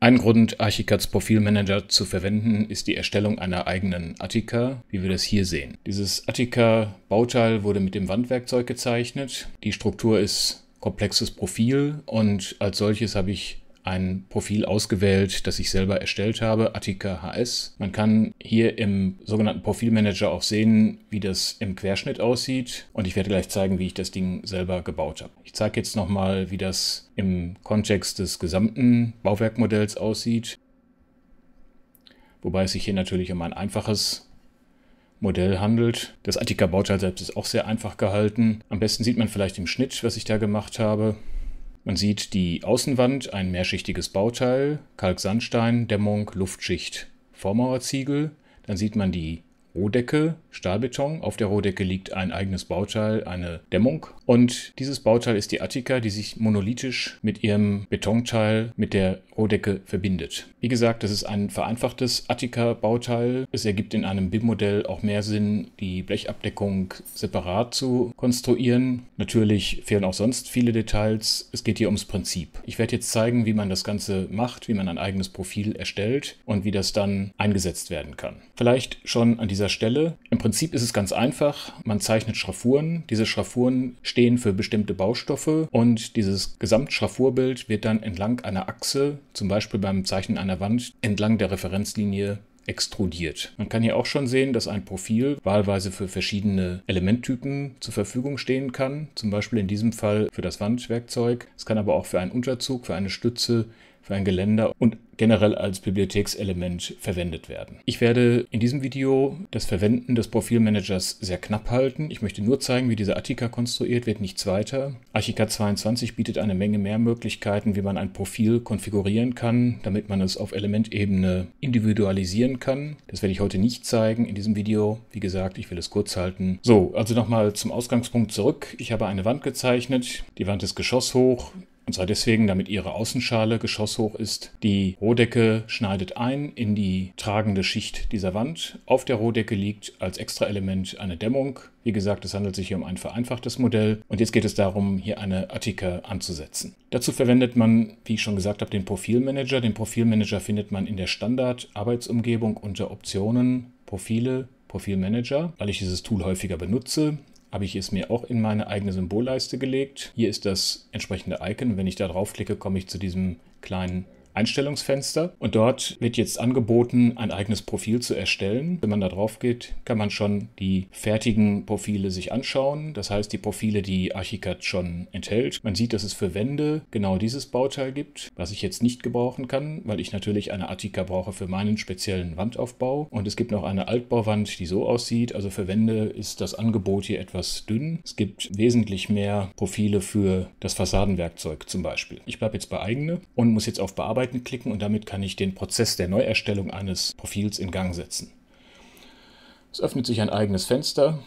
Ein Grund, Archicads Profilmanager zu verwenden, ist die Erstellung einer eigenen Attika, wie wir das hier sehen. Dieses Attika-Bauteil wurde mit dem Wandwerkzeug gezeichnet. Die Struktur ist komplexes Profil und als solches habe ich ein Profil ausgewählt, das ich selber erstellt habe, Attica HS. Man kann hier im sogenannten Profilmanager auch sehen, wie das im Querschnitt aussieht und ich werde gleich zeigen, wie ich das Ding selber gebaut habe. Ich zeige jetzt nochmal, wie das im Kontext des gesamten Bauwerkmodells aussieht, wobei es sich hier natürlich um ein einfaches Modell handelt. Das Attica-Bauteil selbst ist auch sehr einfach gehalten. Am besten sieht man vielleicht im Schnitt, was ich da gemacht habe. Man sieht die Außenwand, ein mehrschichtiges Bauteil, Kalksandstein, Dämmung, Luftschicht, Vormauerziegel. Dann sieht man die Rohdecke, Stahlbeton. Auf der Rohdecke liegt ein eigenes Bauteil, eine Dämmung. Und dieses Bauteil ist die Attika, die sich monolithisch mit ihrem Betonteil mit der Rohdecke verbindet. Wie gesagt, das ist ein vereinfachtes Attika-Bauteil. Es ergibt in einem BIM-Modell auch mehr Sinn, die Blechabdeckung separat zu konstruieren. Natürlich fehlen auch sonst viele Details. Es geht hier ums Prinzip. Ich werde jetzt zeigen, wie man das Ganze macht, wie man ein eigenes Profil erstellt und wie das dann eingesetzt werden kann. Vielleicht schon an dieser dieser Stelle. Im Prinzip ist es ganz einfach. Man zeichnet Schraffuren. Diese Schraffuren stehen für bestimmte Baustoffe und dieses Gesamtschraffurbild wird dann entlang einer Achse, zum Beispiel beim Zeichnen einer Wand, entlang der Referenzlinie extrudiert. Man kann hier auch schon sehen, dass ein Profil wahlweise für verschiedene Elementtypen zur Verfügung stehen kann, zum Beispiel in diesem Fall für das Wandwerkzeug. Es kann aber auch für einen Unterzug, für eine Stütze, für ein Geländer und generell als Bibliothekselement verwendet werden. Ich werde in diesem Video das Verwenden des Profilmanagers sehr knapp halten. Ich möchte nur zeigen, wie diese Attika konstruiert wird, nichts weiter. Archicad 22 bietet eine Menge mehr Möglichkeiten, wie man ein Profil konfigurieren kann, damit man es auf Elementebene individualisieren kann. Das werde ich heute nicht zeigen in diesem Video. Wie gesagt, ich will es kurz halten. So, also nochmal zum Ausgangspunkt zurück. Ich habe eine Wand gezeichnet. Die Wand ist geschosshoch und zwar deswegen, damit ihre Außenschale geschosshoch ist. Die Rohdecke schneidet ein in die tragende Schicht dieser Wand. Auf der Rohdecke liegt als Extraelement eine Dämmung. Wie gesagt, es handelt sich hier um ein vereinfachtes Modell und jetzt geht es darum, hier eine Attika anzusetzen. Dazu verwendet man, wie ich schon gesagt habe, den Profilmanager. Den Profilmanager findet man in der Standard-Arbeitsumgebung unter Optionen, Profile, Profilmanager, weil ich dieses Tool häufiger benutze habe ich es mir auch in meine eigene Symbolleiste gelegt. Hier ist das entsprechende Icon. Wenn ich da draufklicke, komme ich zu diesem kleinen Einstellungsfenster und dort wird jetzt angeboten, ein eigenes Profil zu erstellen. Wenn man da drauf geht, kann man schon die fertigen Profile sich anschauen. Das heißt, die Profile, die Archicad schon enthält. Man sieht, dass es für Wände genau dieses Bauteil gibt, was ich jetzt nicht gebrauchen kann, weil ich natürlich eine Attika brauche für meinen speziellen Wandaufbau. Und es gibt noch eine Altbauwand, die so aussieht. Also für Wände ist das Angebot hier etwas dünn. Es gibt wesentlich mehr Profile für das Fassadenwerkzeug zum Beispiel. Ich bleibe jetzt bei eigene und muss jetzt auf Bearbeiten Bearbeiten klicken und damit kann ich den Prozess der Neuerstellung eines Profils in Gang setzen. Es öffnet sich ein eigenes Fenster,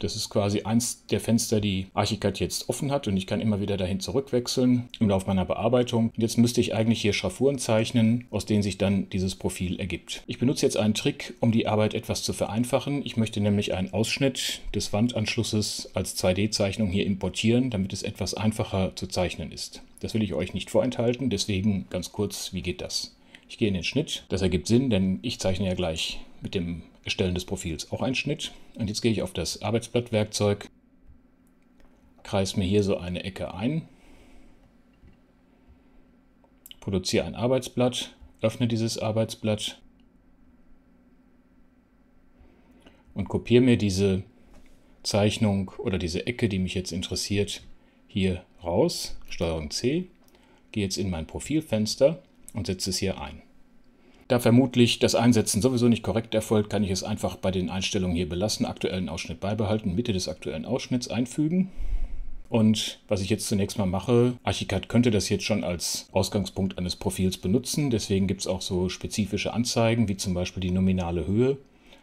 das ist quasi eins der Fenster, die Archicad jetzt offen hat und ich kann immer wieder dahin zurückwechseln im Laufe meiner Bearbeitung. Und jetzt müsste ich eigentlich hier Schraffuren zeichnen, aus denen sich dann dieses Profil ergibt. Ich benutze jetzt einen Trick, um die Arbeit etwas zu vereinfachen. Ich möchte nämlich einen Ausschnitt des Wandanschlusses als 2D-Zeichnung hier importieren, damit es etwas einfacher zu zeichnen ist. Das will ich euch nicht vorenthalten, deswegen ganz kurz, wie geht das? Ich gehe in den Schnitt, das ergibt Sinn, denn ich zeichne ja gleich mit dem Erstellen des Profils auch ein Schnitt. Und jetzt gehe ich auf das Arbeitsblattwerkzeug, kreise mir hier so eine Ecke ein, produziere ein Arbeitsblatt, öffne dieses Arbeitsblatt und kopiere mir diese Zeichnung oder diese Ecke, die mich jetzt interessiert, hier raus, Steuerung C, gehe jetzt in mein Profilfenster und setze es hier ein. Da vermutlich das Einsetzen sowieso nicht korrekt erfolgt, kann ich es einfach bei den Einstellungen hier belassen, aktuellen Ausschnitt beibehalten, Mitte des aktuellen Ausschnitts einfügen. Und was ich jetzt zunächst mal mache, Archicad könnte das jetzt schon als Ausgangspunkt eines Profils benutzen. Deswegen gibt es auch so spezifische Anzeigen, wie zum Beispiel die nominale Höhe.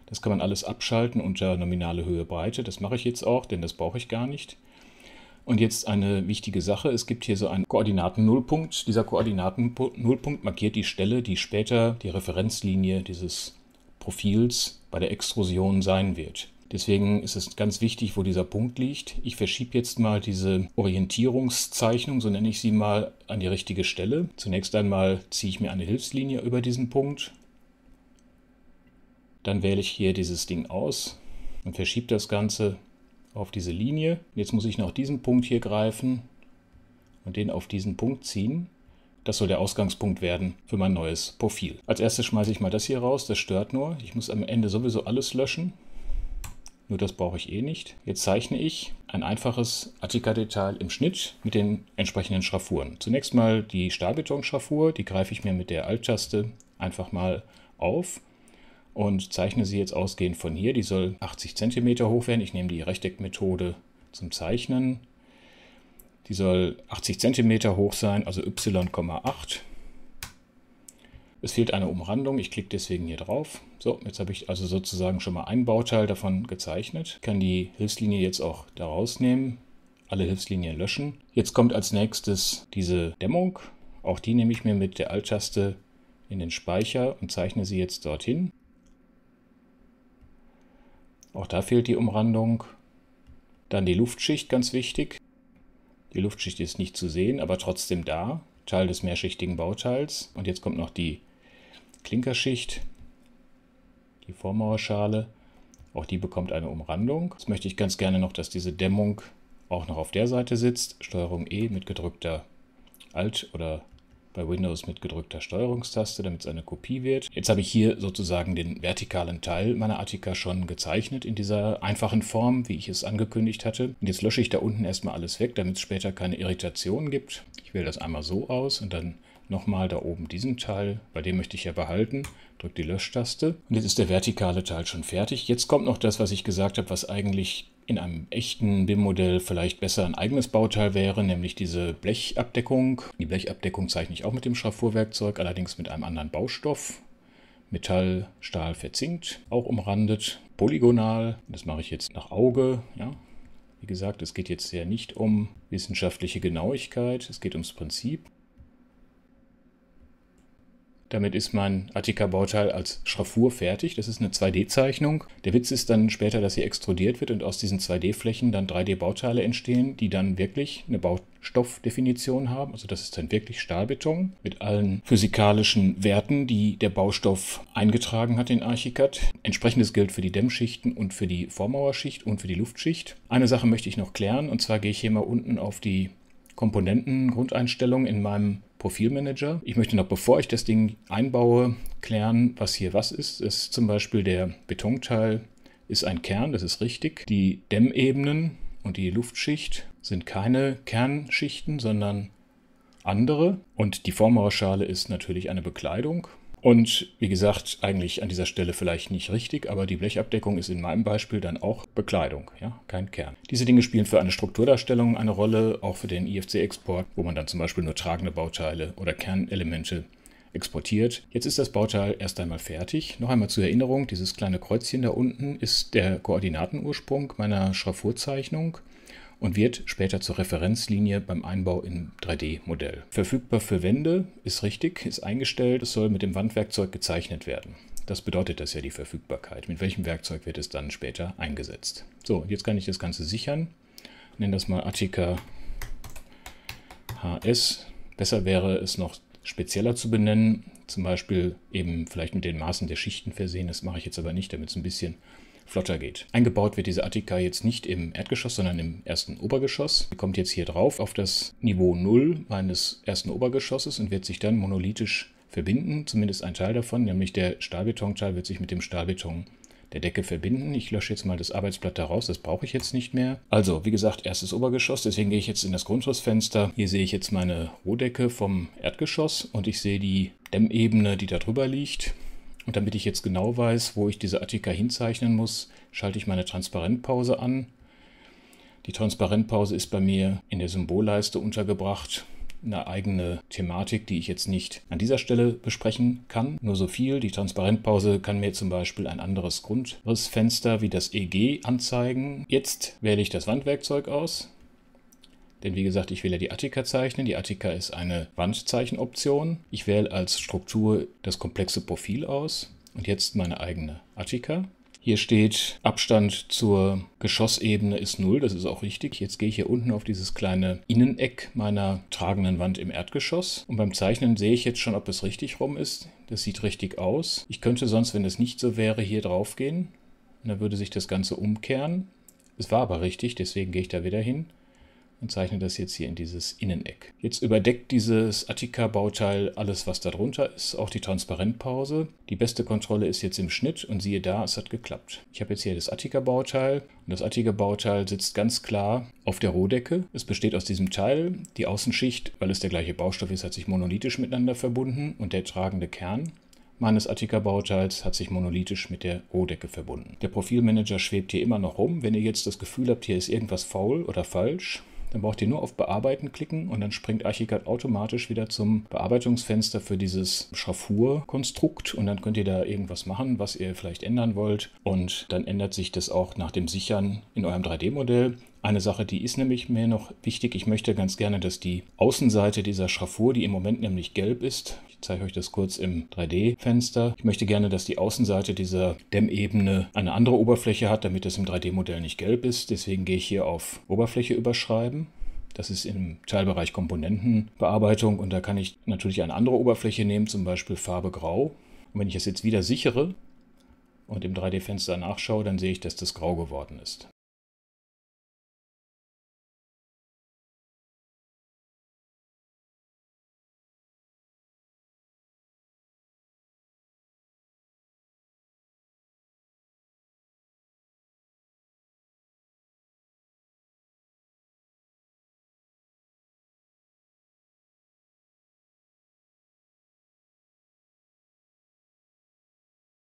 Das kann man alles abschalten unter nominale Höhe Breite. Das mache ich jetzt auch, denn das brauche ich gar nicht. Und jetzt eine wichtige Sache, es gibt hier so einen Koordinaten-Nullpunkt. Dieser Koordinaten-Nullpunkt markiert die Stelle, die später die Referenzlinie dieses Profils bei der Extrusion sein wird. Deswegen ist es ganz wichtig, wo dieser Punkt liegt. Ich verschiebe jetzt mal diese Orientierungszeichnung, so nenne ich sie mal, an die richtige Stelle. Zunächst einmal ziehe ich mir eine Hilfslinie über diesen Punkt. Dann wähle ich hier dieses Ding aus und verschiebe das Ganze auf diese Linie. Jetzt muss ich noch diesen Punkt hier greifen und den auf diesen Punkt ziehen. Das soll der Ausgangspunkt werden für mein neues Profil. Als erstes schmeiße ich mal das hier raus, das stört nur. Ich muss am Ende sowieso alles löschen. Nur das brauche ich eh nicht. Jetzt zeichne ich ein einfaches Attika-Detail im Schnitt mit den entsprechenden Schraffuren. Zunächst mal die Stahlbeton-Schraffur, die greife ich mir mit der Alt-Taste einfach mal auf und zeichne sie jetzt ausgehend von hier. Die soll 80 cm hoch werden. Ich nehme die Rechteckmethode zum Zeichnen. Die soll 80 cm hoch sein, also y,8. Es fehlt eine Umrandung, ich klicke deswegen hier drauf. So, jetzt habe ich also sozusagen schon mal ein Bauteil davon gezeichnet. Ich kann die Hilfslinie jetzt auch daraus nehmen, alle Hilfslinien löschen. Jetzt kommt als nächstes diese Dämmung. Auch die nehme ich mir mit der Alt-Taste in den Speicher und zeichne sie jetzt dorthin. Auch da fehlt die Umrandung. Dann die Luftschicht, ganz wichtig. Die Luftschicht ist nicht zu sehen, aber trotzdem da. Teil des mehrschichtigen Bauteils. Und jetzt kommt noch die Klinkerschicht, die Vormauerschale. Auch die bekommt eine Umrandung. Jetzt möchte ich ganz gerne noch, dass diese Dämmung auch noch auf der Seite sitzt. Steuerung E mit gedrückter Alt- oder bei Windows mit gedrückter Steuerungstaste, damit es eine Kopie wird. Jetzt habe ich hier sozusagen den vertikalen Teil meiner Attika schon gezeichnet in dieser einfachen Form, wie ich es angekündigt hatte. Und jetzt lösche ich da unten erstmal alles weg, damit es später keine Irritationen gibt. Ich wähle das einmal so aus und dann nochmal da oben diesen Teil, bei dem möchte ich ja behalten, drücke die Löschtaste und jetzt ist der vertikale Teil schon fertig. Jetzt kommt noch das, was ich gesagt habe, was eigentlich in einem echten BIM-Modell vielleicht besser ein eigenes Bauteil wäre, nämlich diese Blechabdeckung. Die Blechabdeckung zeichne ich auch mit dem Schraffurwerkzeug, allerdings mit einem anderen Baustoff. Metall, Stahl verzinkt, auch umrandet, polygonal. Das mache ich jetzt nach Auge. Ja. Wie gesagt, es geht jetzt ja nicht um wissenschaftliche Genauigkeit, es geht ums Prinzip. Damit ist mein Attika-Bauteil als Schraffur fertig. Das ist eine 2D-Zeichnung. Der Witz ist dann später, dass sie extrudiert wird und aus diesen 2D-Flächen dann 3D-Bauteile entstehen, die dann wirklich eine Baustoffdefinition haben. Also das ist dann wirklich Stahlbeton mit allen physikalischen Werten, die der Baustoff eingetragen hat in Archicad. Entsprechendes gilt für die Dämmschichten und für die Vormauerschicht und für die Luftschicht. Eine Sache möchte ich noch klären und zwar gehe ich hier mal unten auf die Komponenten, Grundeinstellungen in meinem Profilmanager. Ich möchte noch, bevor ich das Ding einbaue, klären, was hier was ist. Das ist zum Beispiel der Betonteil ist ein Kern, das ist richtig. Die Dämmebenen und die Luftschicht sind keine Kernschichten, sondern andere. Und die Formauerschale ist natürlich eine Bekleidung. Und wie gesagt, eigentlich an dieser Stelle vielleicht nicht richtig, aber die Blechabdeckung ist in meinem Beispiel dann auch Bekleidung, ja, kein Kern. Diese Dinge spielen für eine Strukturdarstellung eine Rolle, auch für den IFC-Export, wo man dann zum Beispiel nur tragende Bauteile oder Kernelemente exportiert. Jetzt ist das Bauteil erst einmal fertig. Noch einmal zur Erinnerung, dieses kleine Kreuzchen da unten ist der Koordinatenursprung meiner Schraffurzeichnung und wird später zur Referenzlinie beim Einbau im 3D-Modell. Verfügbar für Wände ist richtig, ist eingestellt, es soll mit dem Wandwerkzeug gezeichnet werden. Das bedeutet das ja die Verfügbarkeit. Mit welchem Werkzeug wird es dann später eingesetzt? So, jetzt kann ich das Ganze sichern. Nenne das mal Attica HS. Besser wäre es noch spezieller zu benennen, zum Beispiel eben vielleicht mit den Maßen der Schichten versehen. Das mache ich jetzt aber nicht, damit es ein bisschen flotter geht. Eingebaut wird diese Attika jetzt nicht im Erdgeschoss, sondern im ersten Obergeschoss. Die kommt jetzt hier drauf auf das Niveau 0 meines ersten Obergeschosses und wird sich dann monolithisch verbinden, zumindest ein Teil davon, nämlich der Stahlbetonteil wird sich mit dem Stahlbeton der Decke verbinden. Ich lösche jetzt mal das Arbeitsblatt daraus, das brauche ich jetzt nicht mehr. Also, wie gesagt, erstes Obergeschoss, deswegen gehe ich jetzt in das Grundrissfenster. Hier sehe ich jetzt meine Rohdecke vom Erdgeschoss und ich sehe die Dämmebene, die da drüber liegt. Und damit ich jetzt genau weiß, wo ich diese Attika hinzeichnen muss, schalte ich meine Transparentpause an. Die Transparentpause ist bei mir in der Symbolleiste untergebracht. Eine eigene Thematik, die ich jetzt nicht an dieser Stelle besprechen kann. Nur so viel. Die Transparentpause kann mir zum Beispiel ein anderes Grundrissfenster wie das EG anzeigen. Jetzt wähle ich das Wandwerkzeug aus denn wie gesagt, ich wähle die Attika zeichnen. Die Attika ist eine Wandzeichenoption. Ich wähle als Struktur das komplexe Profil aus und jetzt meine eigene Attika. Hier steht, Abstand zur Geschossebene ist 0, das ist auch richtig. Jetzt gehe ich hier unten auf dieses kleine Inneneck meiner tragenden Wand im Erdgeschoss. Und beim Zeichnen sehe ich jetzt schon, ob es richtig rum ist. Das sieht richtig aus. Ich könnte sonst, wenn es nicht so wäre, hier drauf gehen. Und dann würde sich das Ganze umkehren. Es war aber richtig, deswegen gehe ich da wieder hin und zeichne das jetzt hier in dieses Inneneck. Jetzt überdeckt dieses attika bauteil alles, was darunter ist, auch die Transparentpause. Die beste Kontrolle ist jetzt im Schnitt und siehe da, es hat geklappt. Ich habe jetzt hier das attika bauteil und das attika bauteil sitzt ganz klar auf der Rohdecke. Es besteht aus diesem Teil, die Außenschicht, weil es der gleiche Baustoff ist, hat sich monolithisch miteinander verbunden und der tragende Kern meines attika bauteils hat sich monolithisch mit der Rohdecke verbunden. Der Profilmanager schwebt hier immer noch rum. Wenn ihr jetzt das Gefühl habt, hier ist irgendwas faul oder falsch, dann braucht ihr nur auf Bearbeiten klicken und dann springt Archicad automatisch wieder zum Bearbeitungsfenster für dieses Schraffur-Konstrukt und dann könnt ihr da irgendwas machen, was ihr vielleicht ändern wollt und dann ändert sich das auch nach dem Sichern in eurem 3D-Modell eine Sache, die ist nämlich mir noch wichtig. Ich möchte ganz gerne, dass die Außenseite dieser Schraffur, die im Moment nämlich gelb ist, ich zeige euch das kurz im 3D-Fenster. Ich möchte gerne, dass die Außenseite dieser Dämmebene eine andere Oberfläche hat, damit es im 3D-Modell nicht gelb ist. Deswegen gehe ich hier auf Oberfläche überschreiben. Das ist im Teilbereich Komponentenbearbeitung und da kann ich natürlich eine andere Oberfläche nehmen, zum Beispiel Farbe Grau. Und wenn ich es jetzt wieder sichere und im 3D-Fenster nachschaue, dann sehe ich, dass das grau geworden ist.